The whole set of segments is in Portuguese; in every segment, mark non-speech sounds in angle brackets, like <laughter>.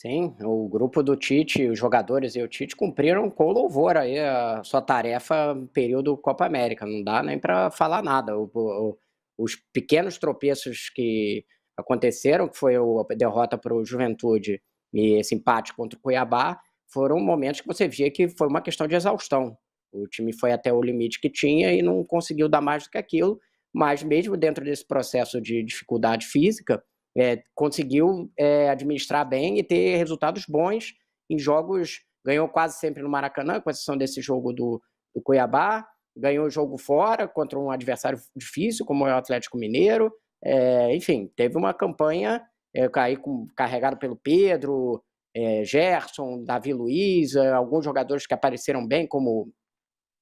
Sim, o grupo do Tite, os jogadores e o Tite cumpriram com louvor aí a sua tarefa no período Copa América. Não dá nem para falar nada. O, o, os pequenos tropeços que aconteceram, que foi a derrota para o Juventude e esse empate contra o Cuiabá, foram momentos que você via que foi uma questão de exaustão. O time foi até o limite que tinha e não conseguiu dar mais do que aquilo. Mas mesmo dentro desse processo de dificuldade física, é, conseguiu é, administrar bem e ter resultados bons em jogos. Ganhou quase sempre no Maracanã, com exceção desse jogo do, do Cuiabá. Ganhou o jogo fora contra um adversário difícil, como é o Atlético Mineiro. É, enfim, teve uma campanha é, carregado pelo Pedro, é, Gerson, Davi Luiz, é, alguns jogadores que apareceram bem, como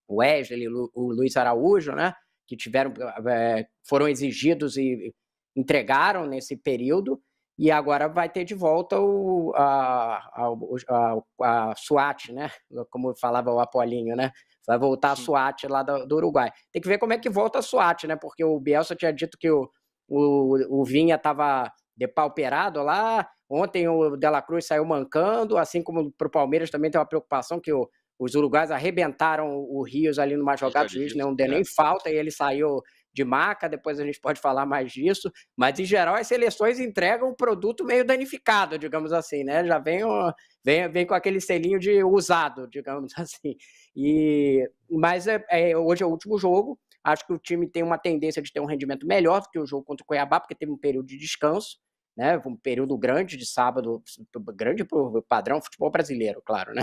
o Wesley, o Luiz Araújo, né? Que tiveram, é, foram exigidos e entregaram nesse período, e agora vai ter de volta o, a, a, a, a SWAT, né? Como falava o Apolinho, né? Vai voltar a SWAT lá do, do, Uruguai. Tem que ver como é que volta a SWAT, né? Porque o Bielsa tinha dito que o, o, o Vinha estava depauperado lá. Ontem o Dela Cruz saiu mancando, assim como para o Palmeiras também tem uma preocupação que o, os uruguais arrebentaram o Rios ali numa jogada, o juiz não deu é. nem falta e ele saiu de maca, depois a gente pode falar mais disso, mas em geral as seleções entregam um produto meio danificado, digamos assim, né? Já vem, vem, vem com aquele selinho de usado, <laughs> digamos assim. E, mas é, é, hoje é o último jogo, acho que o time tem uma tendência de ter um rendimento melhor do que o jogo contra o Cuiabá, porque teve um período de descanso, né, um período grande de sábado, grande para o padrão futebol brasileiro, claro, né?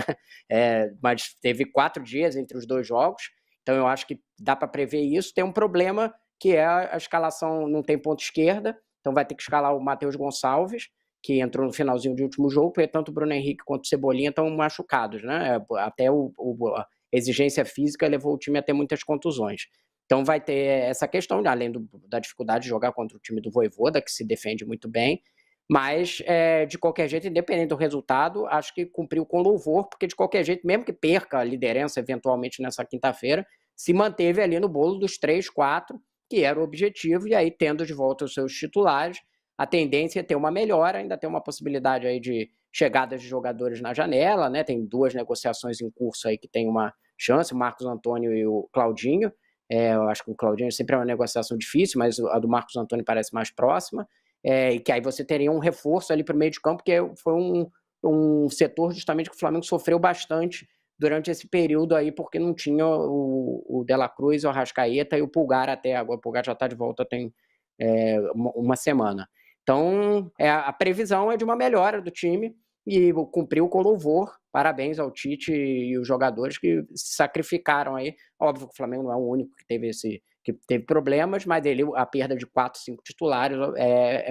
É, mas teve quatro dias entre os dois jogos, então eu acho que dá para prever isso. Tem um problema que é a escalação, não tem ponto esquerda, então vai ter que escalar o Matheus Gonçalves, que entrou no finalzinho do último jogo, porque tanto o Bruno Henrique quanto o Cebolinha estão machucados, né? É, até o, o, a exigência física levou o time a ter muitas contusões. Então vai ter essa questão, né? além do, da dificuldade de jogar contra o time do Voivoda, que se defende muito bem, mas, é, de qualquer jeito, independente do resultado, acho que cumpriu com louvor, porque de qualquer jeito, mesmo que perca a liderança eventualmente nessa quinta-feira, se manteve ali no bolo dos três, quatro, que era o objetivo, e aí tendo de volta os seus titulares, a tendência é ter uma melhora, ainda tem uma possibilidade aí de chegadas de jogadores na janela, né? Tem duas negociações em curso aí que tem uma chance, o Marcos Antônio e o Claudinho. É, eu acho que o Claudinho sempre é uma negociação difícil, mas a do Marcos Antônio parece mais próxima. É, e que aí você teria um reforço ali para o meio de campo, que é, foi um, um setor justamente que o Flamengo sofreu bastante durante esse período aí, porque não tinha o, o Dela Cruz, o Arrascaeta e o Pulgar até agora. O Pulgar já está de volta tem é, uma, semana. Então, é, a previsão é de uma melhora do time e cumpriu com louvor. Parabéns ao Tite e os jogadores que se sacrificaram aí. Óbvio que o Flamengo não é o único que teve esse que teve problemas, mas ele, a perda de quatro, cinco titulares é, é,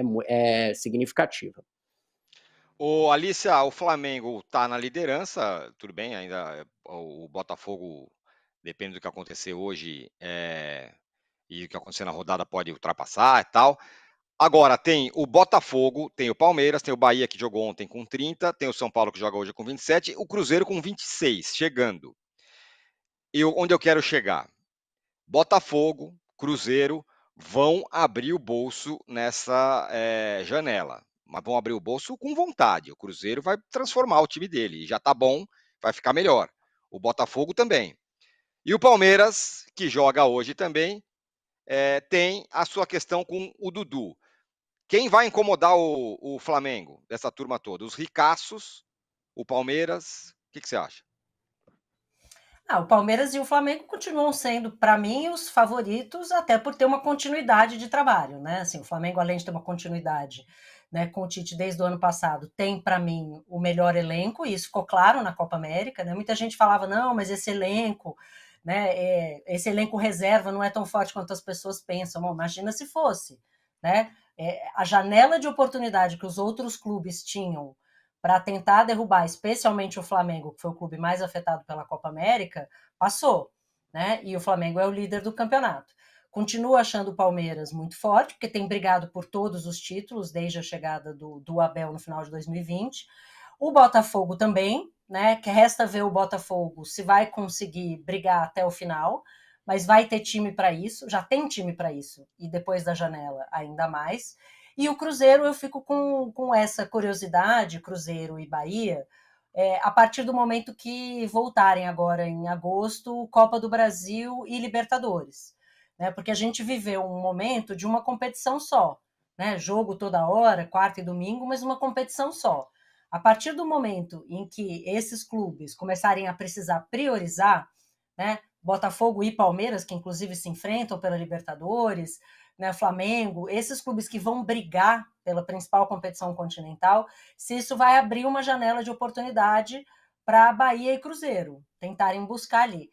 é significativa. O Alicia, o Flamengo está na liderança, tudo bem, ainda o Botafogo, depende do que acontecer hoje é, e o que acontecer na rodada, pode ultrapassar e tal. Agora tem o Botafogo, tem o Palmeiras, tem o Bahia que jogou ontem com 30, tem o São Paulo que joga hoje com 27, o Cruzeiro com 26, chegando. E onde eu quero chegar? Botafogo, Cruzeiro vão abrir o bolso nessa é, janela mas vão abrir o bolso com vontade. O Cruzeiro vai transformar o time dele. Já tá bom, vai ficar melhor. O Botafogo também. E o Palmeiras, que joga hoje também, é, tem a sua questão com o Dudu. Quem vai incomodar o, o Flamengo dessa turma toda? Os ricaços, o Palmeiras? O que, que você acha? Ah, o Palmeiras e o Flamengo continuam sendo, para mim, os favoritos, até por ter uma continuidade de trabalho, né? Assim, o Flamengo, além de ter uma continuidade né, com o Tite desde o ano passado, tem para mim o melhor elenco, e isso ficou claro na Copa América. Né? Muita gente falava, não, mas esse elenco, né, é, esse elenco reserva não é tão forte quanto as pessoas pensam. Bom, imagina se fosse. Né? É, a janela de oportunidade que os outros clubes tinham para tentar derrubar, especialmente o Flamengo, que foi o clube mais afetado pela Copa América, passou. Né? E o Flamengo é o líder do campeonato. Continuo achando o Palmeiras muito forte, porque tem brigado por todos os títulos desde a chegada do, do Abel no final de 2020. O Botafogo também, né? Que resta ver o Botafogo se vai conseguir brigar até o final, mas vai ter time para isso, já tem time para isso, e depois da janela ainda mais. E o Cruzeiro, eu fico com, com essa curiosidade, Cruzeiro e Bahia, é, a partir do momento que voltarem agora em agosto, Copa do Brasil e Libertadores né? Porque a gente viveu um momento de uma competição só, né? Jogo toda hora, quarta e domingo, mas uma competição só. A partir do momento em que esses clubes começarem a precisar priorizar, né? Botafogo e Palmeiras, que inclusive se enfrentam pela Libertadores, né, Flamengo, esses clubes que vão brigar pela principal competição continental, se isso vai abrir uma janela de oportunidade para Bahia e Cruzeiro tentarem buscar ali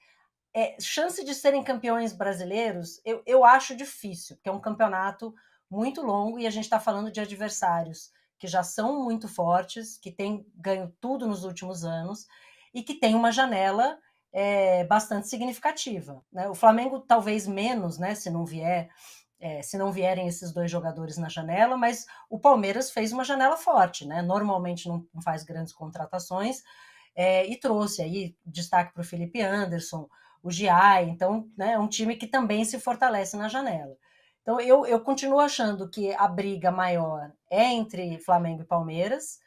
é, chance de serem campeões brasileiros, eu, eu acho difícil, porque é um campeonato muito longo e a gente está falando de adversários que já são muito fortes, que têm ganho tudo nos últimos anos e que tem uma janela é, bastante significativa. Né? O Flamengo talvez menos, né, se não vier é, se não vierem esses dois jogadores na janela, mas o Palmeiras fez uma janela forte, né? Normalmente não faz grandes contratações é, e trouxe aí destaque para o Felipe Anderson, o GI, então né, é um time que também se fortalece na janela. Então eu, eu continuo achando que a briga maior é entre Flamengo e Palmeiras,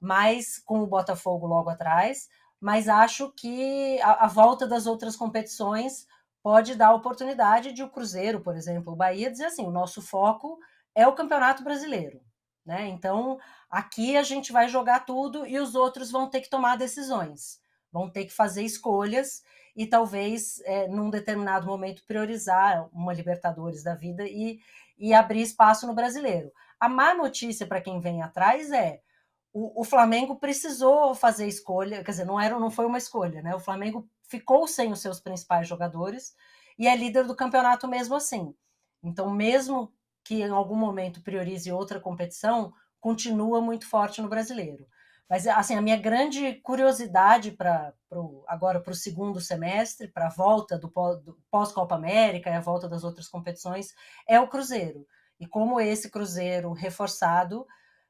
mas com o Botafogo logo atrás, mas acho que a, a volta das outras competições pode dar a oportunidade de o Cruzeiro, por exemplo, o Bahia dizer assim, o nosso foco é o Campeonato Brasileiro, né? Então, aqui a gente vai jogar tudo e os outros vão ter que tomar decisões, vão ter que fazer escolhas e talvez, é, num determinado momento, priorizar uma Libertadores da vida e, e abrir espaço no brasileiro. A má notícia para quem vem atrás é o, o, Flamengo precisou fazer escolha, quer dizer, não, era, não foi uma escolha, né? O Flamengo ficou sem os seus principais jogadores e é líder do campeonato mesmo assim. Então, mesmo que em algum momento priorize outra competição, continua muito forte no brasileiro. Mas, assim, a minha grande curiosidade para agora para o segundo semestre, para a volta do, do pós-Copa América e a volta das outras competições, é o Cruzeiro. E como esse Cruzeiro reforçado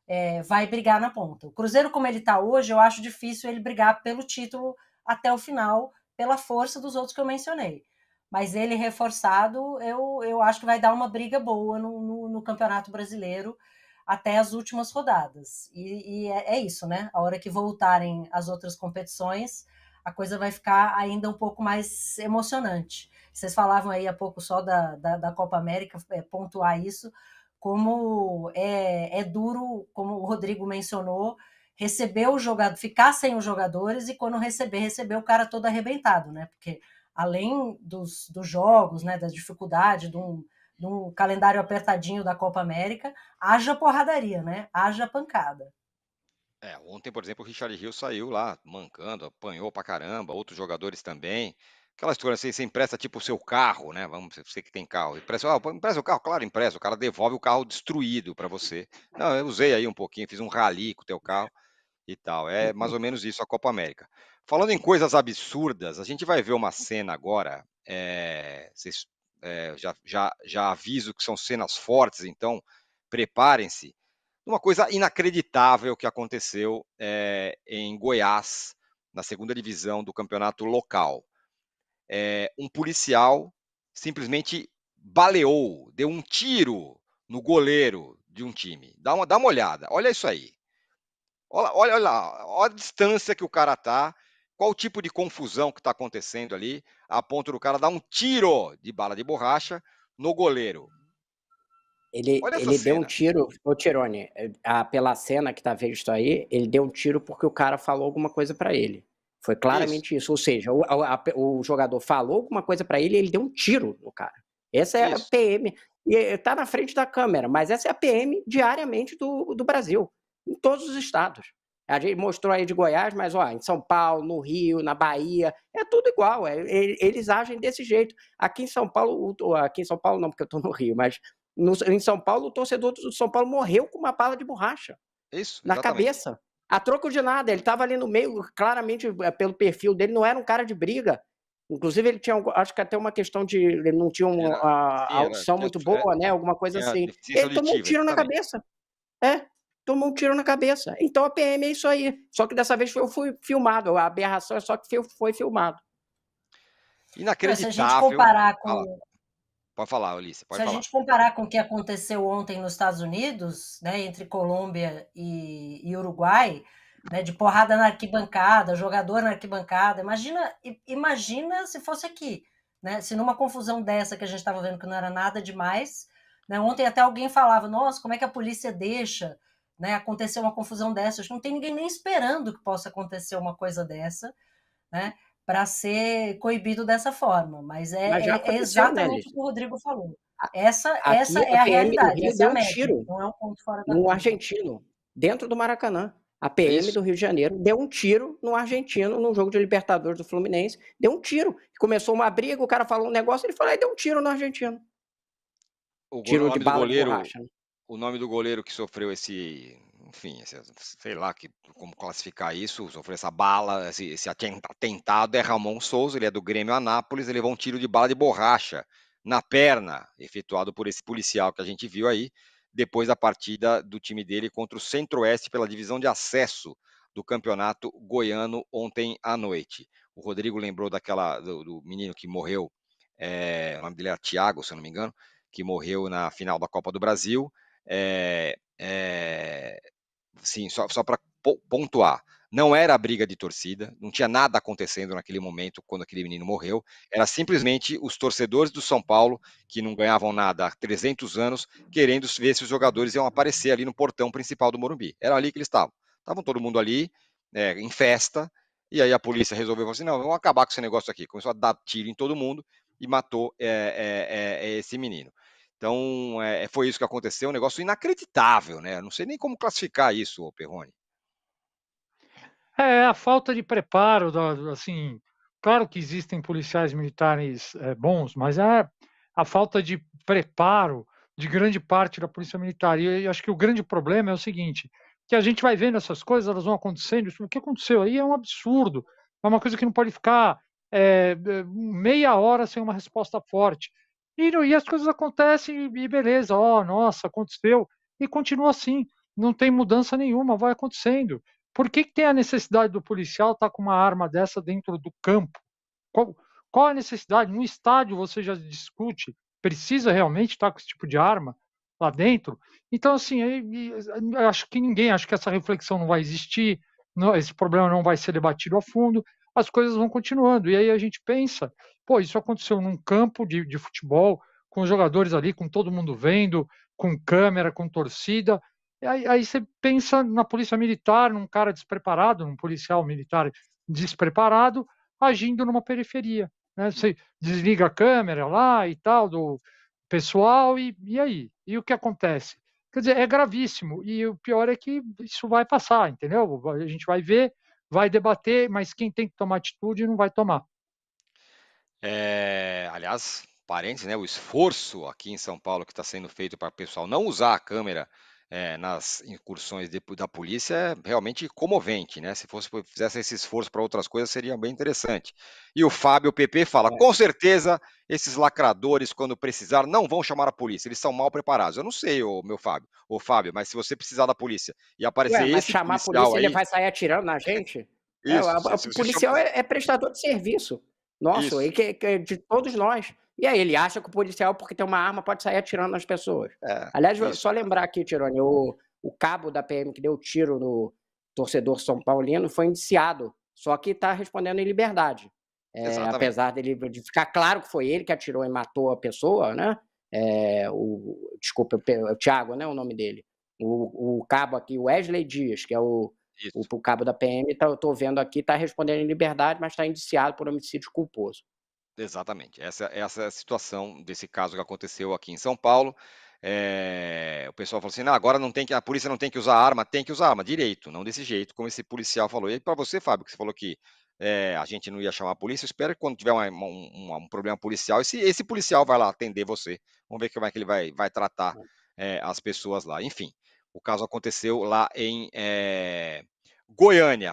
é, vai brigar na ponta. O Cruzeiro, como ele está hoje, eu acho difícil ele brigar pelo título até o final, pela força dos outros que eu mencionei. Mas ele reforçado, eu, eu acho que vai dar uma briga boa no, no, no Campeonato Brasileiro até as últimas rodadas. E, e é, é, isso, né? A hora que voltarem as outras competições, a coisa vai ficar ainda um pouco mais emocionante. Vocês falavam aí há pouco só da, da, da Copa América, é, pontuar isso, como é, é duro, como o Rodrigo mencionou, receber o jogador, ficar sem os jogadores e quando receber, receber o cara todo arrebentado, né? Porque além dos, dos jogos, né, da dificuldade, de um num calendário apertadinho da Copa América, haja porradaria, né? Haja pancada. É, ontem, por exemplo, o Richard Hill saiu lá, mancando, apanhou pra caramba, outros jogadores também. Aquela história assim, você empresta tipo o seu carro, né? Vamos, você que tem carro. Empresta, ah, empresta o carro, claro, empresta. O cara devolve o carro destruído para você. Não, eu usei aí um pouquinho, fiz um rali com o teu carro e tal. É uhum. mais ou menos isso a Copa América. Falando em coisas absurdas, a gente vai ver uma cena agora. É, vocês é, já, já, já aviso que são cenas fortes, então preparem-se. Uma coisa inacreditável que aconteceu é, em Goiás, na segunda divisão do campeonato local. É, um policial simplesmente baleou, deu um tiro no goleiro de um time. Dá uma, dá uma olhada, olha isso aí. Olha, olha, olha, olha a distância que o cara está qual o tipo de confusão que está acontecendo ali, a ponto do cara dar um tiro de bala de borracha no goleiro. Ele, ele deu um tiro, o Tirone, é, pela cena que está visto aí, ele deu um tiro porque o cara falou alguma coisa para ele. Foi claramente isso. isso. Ou seja, o, a, o, jogador falou alguma coisa para ele e ele deu um tiro no cara. Essa é isso. a PM. E tá na frente da câmera, mas essa é a PM diariamente do, do Brasil, em todos os estados. A gente mostrou aí de Goiás, mas ó, em São Paulo, no Rio, na Bahia, é tudo igual. É, eles agem desse jeito. Aqui em São Paulo, aqui em São Paulo não, porque eu estou no Rio, mas no, em São Paulo o torcedor do São Paulo morreu com uma bala de borracha. Isso. Na exatamente. cabeça. A troco de nada. Ele estava ali no meio, claramente eh, pelo perfil dele, não era um cara de briga. Inclusive, ele tinha, acho que até uma questão de. Ele não tinha uma, era, a, a audição né, era, muito era, boa, é. né? Alguma coisa assim. Ele tomou um tiro exatamente. na cabeça. É, tomou um tiro na cabeça. Então a PM é isso aí. Só que dessa vez eu fui filmado. A aberração é só que foi filmado. Inacreditável. se a gente comparar com. Fala. Pode falar, Ulisses. Pode se falar. a gente comparar com o que aconteceu ontem nos Estados Unidos, né, entre Colômbia e, e Uruguai, né, de porrada na arquibancada, jogador na arquibancada, imagina, imagina se fosse aqui. Né? Se numa confusão dessa que a gente estava vendo que não era nada demais, né? ontem até alguém falava: nossa, como é que a polícia deixa? né, acontecer uma confusão dessas. Não tem ninguém nem esperando que possa acontecer uma coisa dessa, né, para ser coibido dessa forma. Mas é, Mas é, é né, exatamente né, o que o Rodrigo falou. Essa, essa é a, realidade. Essa é a um não é um ponto fora da. Um argentino, dentro do Maracanã. A PM Isso. do Rio de Janeiro deu um tiro no argentino num jogo de Libertadores do Fluminense. Deu um tiro. Começou uma briga, o cara falou um negócio, ele falou, aí deu um tiro no argentino. O tiro de bala goleiro, borracha. Né? o nome do goleiro que sofreu esse, enfim, esse, sei lá que, como classificar isso, sofreu essa bala, esse, esse atentado é Ramon Souza, ele é do Grêmio Anápolis, ele levou um tiro de bala de borracha na perna, efetuado por esse policial que a gente viu aí, depois da partida do time dele contra o Centro-Oeste pela divisão de acesso do campeonato goiano ontem à noite. O Rodrigo lembrou daquela do, do menino que morreu, é, o nome dele era Thiago, se eu não me engano, que morreu na final da Copa do Brasil. É, é, sim, só, só para pontuar. Não era a briga de torcida, não tinha nada acontecendo naquele momento quando aquele menino morreu. Era simplesmente os torcedores do São Paulo, que não ganhavam nada há 300 anos, querendo ver se os jogadores iam aparecer ali no portão principal do Morumbi. Era ali que eles estavam. Estavam todo mundo ali, é, em festa, e aí a polícia resolveu assim: não, vamos acabar com esse negócio aqui. Começou a dar tiro em todo mundo e matou é, é, esse menino. Então, é, é, foi isso que aconteceu, um negócio inacreditável, né? Não sei nem como classificar isso, Perrone. É, é, a falta de preparo, assim, claro que existem policiais militares é, bons, mas é a falta de preparo de grande parte da polícia militar. E eu acho que o grande problema é o seguinte, que a gente vai vendo essas coisas, elas vão acontecendo, o que aconteceu aí é um absurdo, é uma coisa que não pode ficar é, é meia hora sem uma resposta forte. E, e as coisas acontecem e beleza, ó, oh, nossa, aconteceu. E continua assim, não tem mudança nenhuma, vai acontecendo. Por que, que tem a necessidade do policial estar tá com uma arma dessa dentro do campo? Qual, qual a necessidade? No estádio você já discute, precisa realmente estar tá com esse tipo de arma lá dentro? Então, assim, acho que ninguém, acho que essa reflexão não vai existir, não, esse problema não vai ser debatido a fundo as coisas vão continuando. E aí a gente pensa, pô, isso aconteceu num campo de, de futebol, com os jogadores ali, com todo mundo vendo, com câmera, com torcida. Aí, aí, você pensa na polícia militar, num cara despreparado, num policial militar despreparado, agindo numa periferia. Né? Você desliga a câmera lá e tal, do pessoal, e, e aí? E o que acontece? Quer dizer, é gravíssimo. E o pior é que isso vai passar, entendeu? A gente vai ver vai debater, mas quem tem que tomar atitude não vai tomar. É, aliás, parênteses, né, o esforço aqui em São Paulo que está sendo feito para o pessoal não usar a câmera é, nas incursões de, da polícia é realmente comovente, né? Se fosse fizesse esse esforço para outras coisas, seria bem interessante. E o Fábio PP fala: é. com certeza esses lacradores, quando precisar, não vão chamar a polícia, eles são mal preparados. Eu não sei, ô, meu Fábio, ô Fábio, mas se você precisar da polícia e aparecer Ué, mas esse chamar a polícia, aí... ele vai sair atirando na gente? É, Isso, é, o policial chama... É, é, prestador de serviço nosso, e que, que, é de todos nós. E aí ele acha que o policial, porque tem uma arma, pode sair atirando nas pessoas. É, Aliás, isso. só lembrar aqui, Tirone, o, o cabo da PM que deu tiro no torcedor São Paulino foi indiciado, só que está respondendo em liberdade. É, apesar dele de ficar claro que foi ele que atirou e matou a pessoa, né? É, o, desculpa, o Thiago, né? O nome dele. O, o cabo aqui, Wesley Dias, que é o, o, o cabo da PM, tá, eu estou vendo aqui, está respondendo em liberdade, mas está indiciado por homicídio culposo. Exatamente. Essa, essa é a situação desse caso que aconteceu aqui em São Paulo. É, o pessoal falou assim: não, agora não tem que, a polícia não tem que usar arma, tem que usar arma direito, não desse jeito, como esse policial falou. E para você, Fábio, que você falou que é, a gente não ia chamar a polícia, eu espero que quando tiver uma, uma, um problema policial, esse, esse policial vai lá atender você. Vamos ver como é que ele vai, vai tratar é, as pessoas lá. Enfim, o caso aconteceu lá em Goiânia.